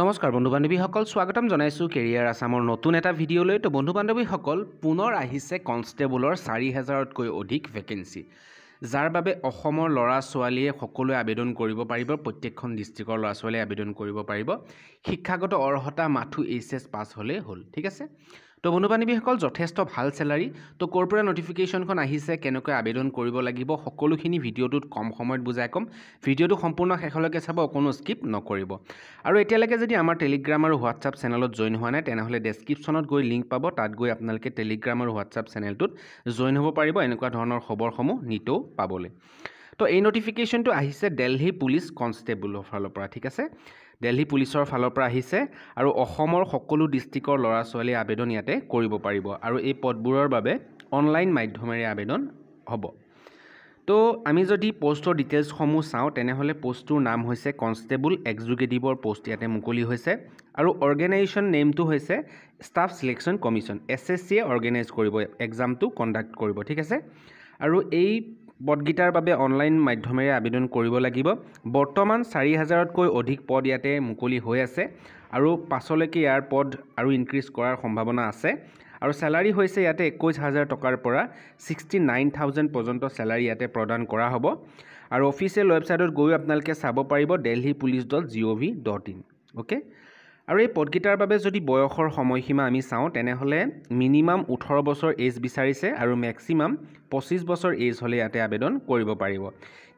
নমস্কাৰ বন্ধু বান্ধৱীসকল স্বাগতম জনাইছোঁ কেৰিয়াৰ আছামৰ নতুন এটা ভিডিঅ'লৈ তো বন্ধু বান্ধৱীসকল পুনৰ আহিছে কনষ্টেবলৰ চাৰি হেজাৰতকৈ অধিক ভেকেঞ্চি যাৰ বাবে অসমৰ ল'ৰা ছোৱালীয়ে সকলোৱে আবেদন কৰিব পাৰিব প্ৰত্যেকখন ডিষ্ট্ৰিক্টৰ ল'ৰা ছোৱালীয়ে আবেদন কৰিব পাৰিব শিক্ষাগত অৰ্হতা মাথো এইচ এছ পাছ হ'লেই হ'ল ঠিক আছে তো বনুপানীবীসকল যথেষ্ট ভাল চেলাৰী তো ক'ৰ পৰা নটিফিকেশ্যনখন আহিছে কেনেকৈ আবেদন কৰিব লাগিব সকলোখিনি ভিডিঅ'টোত কম সময়ত বুজাই ক'ম ভিডিঅ'টো সম্পূৰ্ণ শেষলৈকে চাব অকণো স্কিপ নকৰিব আৰু এতিয়ালৈকে যদি আমাৰ টেলিগ্ৰাম আৰু হোৱাটছআপ চেনেলত জইন হোৱা নাই তেনেহ'লে ডেছক্ৰিপশ্যনত গৈ লিংক পাব তাত গৈ আপোনালোকে টেলিগ্ৰাম আৰু হোৱাটছআপ চেনেলটোত জইন হ'ব পাৰিব এনেকুৱা ধৰণৰ খবৰসমূহ নিতৌ পাবলৈ তো এই নটিফিকেশ্যনটো আহিছে দেলহি পুলিচ কনষ্টেবলৰ ফালৰ পৰা ঠিক আছে দেলহি পুলিচৰ ফালৰ পৰা আহিছে আৰু অসমৰ সকলো ডিষ্ট্ৰিক্টৰ ল'ৰা ছোৱালীয়ে আবেদন ইয়াতে কৰিব পাৰিব আৰু এই পদবোৰৰ বাবে অনলাইন মাধ্যমেৰে আবেদন হ'ব তো আমি যদি পষ্টৰ ডিটেইলছসমূহ চাওঁ তেনেহ'লে পষ্টটোৰ নাম হৈছে কনষ্টেবল এক্সিকিউটিভৰ পষ্ট ইয়াতে মুকলি হৈছে আৰু অৰ্গেনাইজেশ্যন নেমটো হৈছে staff selection commission S S C organise কৰিব এক্সামটো কণ্ডাক্ট কৰিব ঠিক আছে আৰু এই পদকেইটাৰ বাবে অনলাইন মাধ্যমেৰে আবেদন কৰিব লাগিব বৰ্তমান চাৰি হাজাৰতকৈ অধিক পদ ইয়াতে মুকলি হৈ আছে আৰু পাছলৈকে ইয়াৰ পদ আৰু ইনক্ৰিজ কৰাৰ সম্ভাৱনা আছে আৰু চেলাৰী হৈছে ইয়াতে একৈছ হাজাৰ টকাৰ পৰা ছিক্সটি নাইন থাউজেণ্ড পৰ্যন্ত চেলাৰী ইয়াতে প্ৰদান কৰা হ'ব আৰু অফিচিয়েল ৱেবছাইটত গৈও আপোনালোকে চাব পাৰিব Delhi police dot G O' V dot in okay আৰু এই পদকেইটাৰ বাবে যদি বয়সৰ সময়সীমা আমি চাওঁ তেনেহ'লে মিনিমাম ওঠৰ বছৰ এজ বিচাৰিছে আৰু মেক্সিমাম পঁচিছ বছৰ এজ হ'লে ইয়াতে আবেদন কৰিব পাৰিব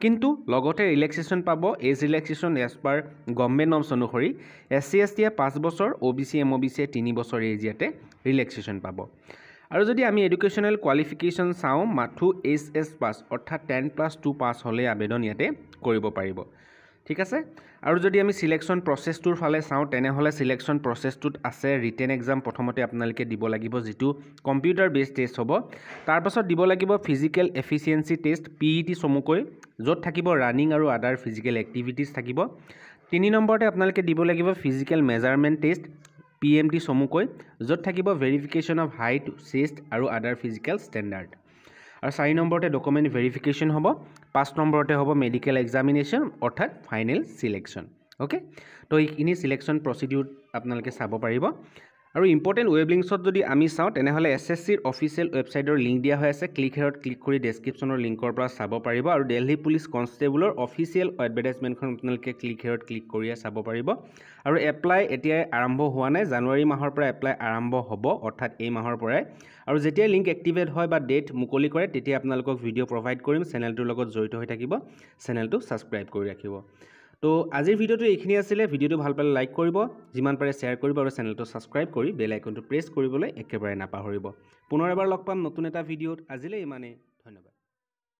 কিন্তু লগতে ৰিলেক্সেশ্যন পাব as relaxation as per government norms অনুসৰি এছ চি এছ টিয়ে পাঁচ বছৰ O' B C M O' B চিয়ে তিনি বছৰ এজ ইয়াতে ৰিলেক্সেশ্যন পাব আৰু যদি আমি এডুকেশ্যনেল কোৱালিফিকেশ্যন চাওঁ মাথো এইচ এছ পাছ অৰ্থাৎ টেন প্লাছ টু পাছ হ'লে আবেদন ইয়াতে কৰিব পাৰিব ঠিক আছে আৰু যদি আমি চিলেকশ্যন প্ৰচেছটোৰ ফালে চাওঁ তেনেহ'লে চিলেকশ্যন প্ৰচেছটোত আছে ৰিটেন এক্সাম প্ৰথমতে আপোনালোকে দিব লাগিব যিটো কম্পিউটাৰ বেছড টেষ্ট হ'ব তাৰপাছত দিব লাগিব physical efficiency test P E T চমুকৈ য'ত থাকিব ৰানিং আৰু আদাৰ ফিজিকেল এক্টিভিটিজ থাকিব তিনি নম্বৰতে আপোনালোকে দিব লাগিব physical measurement test P M T চমুকৈ য'ত থাকিব ভেৰিফিকেশ্যন অফ হাইট চেষ্ট আৰু আদাৰ ফিজিকেল ষ্টেণ্ডাৰ্ড আৰু চাৰি নম্বৰতে ডকুমেণ্ট ভেৰিফিকেশ্যন হ'ব পাঁচ নম্বৰতে হ'ব মেডিকেল এক্সামিনেশ্যন অৰ্থাৎ ফাইনেল ছিলেকশ্যন অ'কে তো এইখিনি ছিলেকশ্যন প্ৰচিডিউৰ আপোনালোকে চাব পাৰিব আৰু ইম্পৰ্টেণ্ট ৱেব লিংকছত যদি আমি চাওঁ তেনেহ'লে এছ এছ চিৰ অফিচিয়েল ৱেবছাইটৰ লিংক দিয়া হৈ আছে ক্লিক হেৰত ক্লিক কৰি ডেছক্ৰিপশ্যনৰ লিংকৰ পৰা চাব পাৰিব আৰু দেলহি পুলিচ কনষ্টেবুলৰ অফিচিয়েল এডভাৰটাইজমেণ্টখন আপোনালোকে ক্লিক হেৰত ক্লিক কৰিয়ে চাব পাৰিব আৰু এপ্লাই এতিয়াই আৰম্ভ হোৱা নাই জানুৱাৰী মাহৰ পৰা এপ্লাই আৰম্ভ হ'ব অৰ্থাৎ এই মাহৰ পৰাই আৰু যেতিয়াই লিংক এক্টিভেট হয় বা ডেট মুকলি কৰে তেতিয়াই আপোনালোকক ভিডিঅ' প্ৰভাইড কৰিম চেনেলটোৰ লগত জড়িত হৈ থাকিব চেনেলটো ছাবস্ক্ৰাইব কৰি ৰাখিব তো আজিৰ ভিডিঅ'টো এইখিনি আছিলে ভিডিঅ'টো ভাল পালে লাইক কৰিব যিমান পাৰে শ্বেয়াৰ কৰিব আৰু চেনেলটো ছাবস্ক্ৰাইব কৰি বেল প্ৰেছ কৰিবলৈ একেবাৰে নাপাহৰিব পুনৰ এবাৰ লগ পাম নতুন এটা ভিডিঅ'ত আজিলৈ ইমানেই